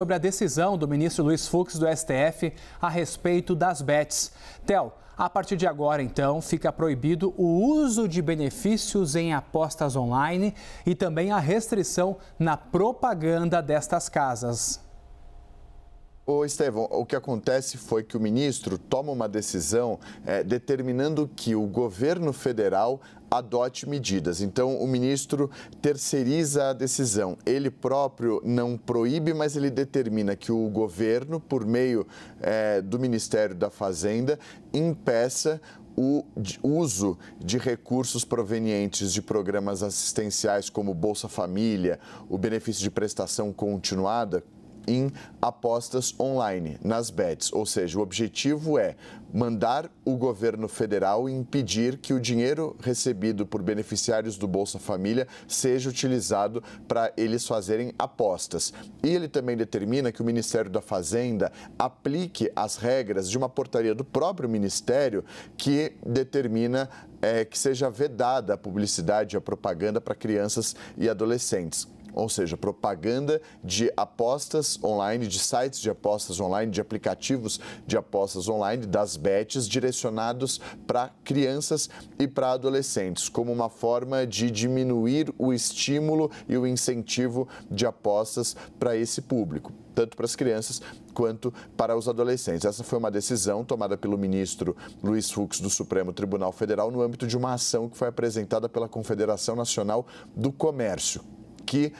sobre a decisão do ministro Luiz Fux do STF a respeito das bets. Tel, a partir de agora, então, fica proibido o uso de benefícios em apostas online e também a restrição na propaganda destas casas. Ô Estevão, o que acontece foi que o ministro toma uma decisão é, determinando que o governo federal adote medidas. Então, o ministro terceiriza a decisão. Ele próprio não proíbe, mas ele determina que o governo, por meio é, do Ministério da Fazenda, impeça o uso de recursos provenientes de programas assistenciais como Bolsa Família, o benefício de prestação continuada em apostas online, nas bets. Ou seja, o objetivo é mandar o governo federal impedir que o dinheiro recebido por beneficiários do Bolsa Família seja utilizado para eles fazerem apostas. E ele também determina que o Ministério da Fazenda aplique as regras de uma portaria do próprio Ministério que determina é, que seja vedada a publicidade e a propaganda para crianças e adolescentes ou seja, propaganda de apostas online, de sites de apostas online, de aplicativos de apostas online, das bets direcionados para crianças e para adolescentes, como uma forma de diminuir o estímulo e o incentivo de apostas para esse público tanto para as crianças quanto para os adolescentes. Essa foi uma decisão tomada pelo ministro Luiz Fux do Supremo Tribunal Federal no âmbito de uma ação que foi apresentada pela Confederação Nacional do Comércio, que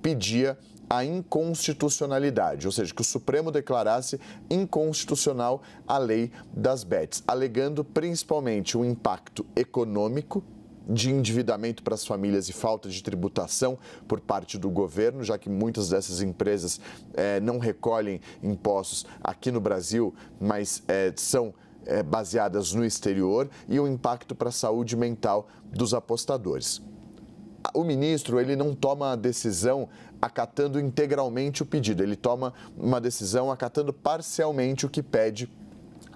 pedia a inconstitucionalidade, ou seja, que o Supremo declarasse inconstitucional a lei das BETs, alegando principalmente o impacto econômico de endividamento para as famílias e falta de tributação por parte do governo, já que muitas dessas empresas é, não recolhem impostos aqui no Brasil, mas é, são é, baseadas no exterior, e o impacto para a saúde mental dos apostadores o ministro ele não toma a decisão acatando integralmente o pedido, ele toma uma decisão acatando parcialmente o que pede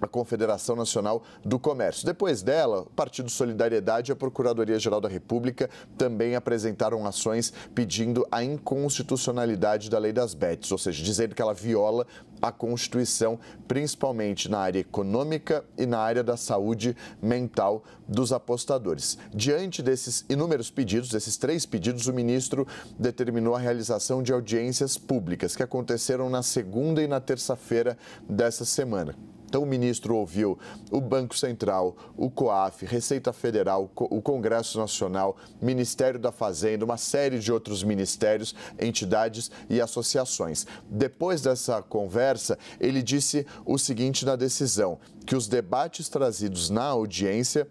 a Confederação Nacional do Comércio. Depois dela, o Partido Solidariedade e a Procuradoria-Geral da República também apresentaram ações pedindo a inconstitucionalidade da lei das BETs, ou seja, dizendo que ela viola a Constituição, principalmente na área econômica e na área da saúde mental dos apostadores. Diante desses inúmeros pedidos, desses três pedidos, o ministro determinou a realização de audiências públicas que aconteceram na segunda e na terça-feira dessa semana. Então, o ministro ouviu o Banco Central, o COAF, Receita Federal, o Congresso Nacional, Ministério da Fazenda, uma série de outros ministérios, entidades e associações. Depois dessa conversa, ele disse o seguinte na decisão: que os debates trazidos na audiência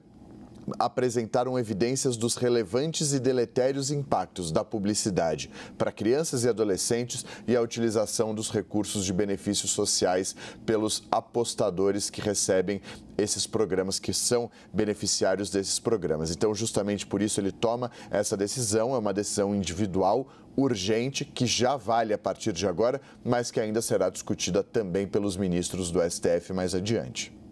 apresentaram evidências dos relevantes e deletérios impactos da publicidade para crianças e adolescentes e a utilização dos recursos de benefícios sociais pelos apostadores que recebem esses programas, que são beneficiários desses programas. Então, justamente por isso, ele toma essa decisão, é uma decisão individual, urgente que já vale a partir de agora, mas que ainda será discutida também pelos ministros do STF mais adiante.